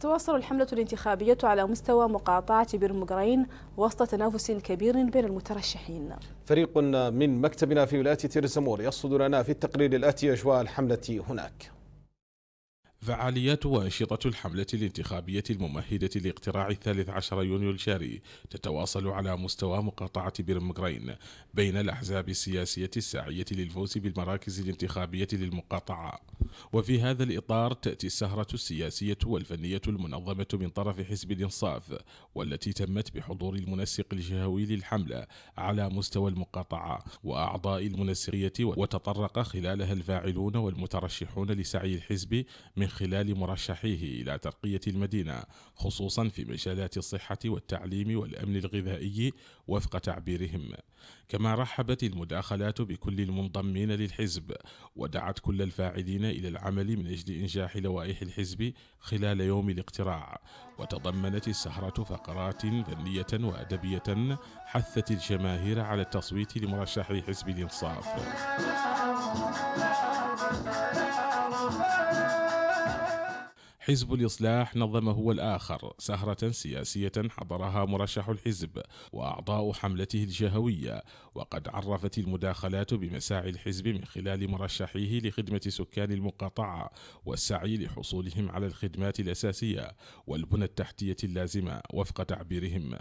تتواصل الحملة الانتخابية على مستوى مقاطعة بير وسط تنافس كبير بين المترشحين فريق من مكتبنا في ولاية تيرزمور يصدر لنا في التقرير الآتي أجواء الحملة هناك فعاليات وأنشطة الحملة الانتخابية الممهدة لاقتراع الثالث عشر يونيو الجاري تتواصل على مستوى مقاطعة برمغرين بين الأحزاب السياسية الساعية للفوز بالمراكز الانتخابية للمقاطعة وفي هذا الإطار تأتي السهرة السياسية والفنية المنظمة من طرف حزب الإنصاف والتي تمت بحضور المنسق الجهوي للحملة على مستوى المقاطعة وأعضاء المنسقية وتطرق خلالها الفاعلون والمترشحون لسعي الحزب من خلال مرشحيه إلى ترقية المدينة خصوصا في مجالات الصحة والتعليم والأمن الغذائي وفق تعبيرهم كما رحبت المداخلات بكل المنضمين للحزب ودعت كل الفاعلين إلى العمل من أجل إنجاح لوائح الحزب خلال يوم الاقتراع وتضمنت السهرة فقرات فنية وأدبية حثت الجماهير على التصويت لمرشحي حزب الإنصاف حزب الإصلاح نظم هو الآخر سهرة سياسية حضرها مرشح الحزب وأعضاء حملته الجهوية وقد عرفت المداخلات بمساعي الحزب من خلال مرشحيه لخدمة سكان المقاطعة والسعي لحصولهم على الخدمات الأساسية والبنى التحتية اللازمة وفق تعبيرهم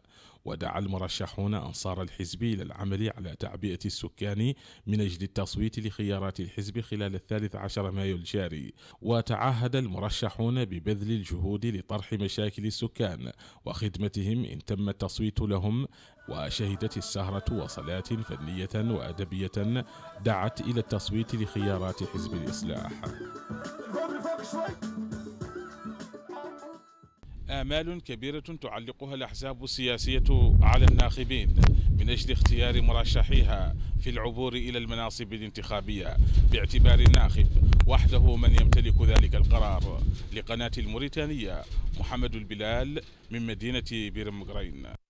ودعا المرشحون أنصار الحزب إلى العمل على تعبئة السكان من أجل التصويت لخيارات الحزب خلال الثالث عشر مايو الجاري وتعهد المرشحون ببذل الجهود لطرح مشاكل السكان وخدمتهم إن تم التصويت لهم وشهدت السهرة وصلاة فنية وأدبية دعت إلى التصويت لخيارات حزب الإصلاح آمال كبيرة تعلقها الأحزاب السياسية على الناخبين من أجل اختيار مرشحيها في العبور إلى المناصب الانتخابية باعتبار الناخب وحده من يمتلك ذلك القرار لقناة الموريتانية محمد البلال من مدينة بيرمغرين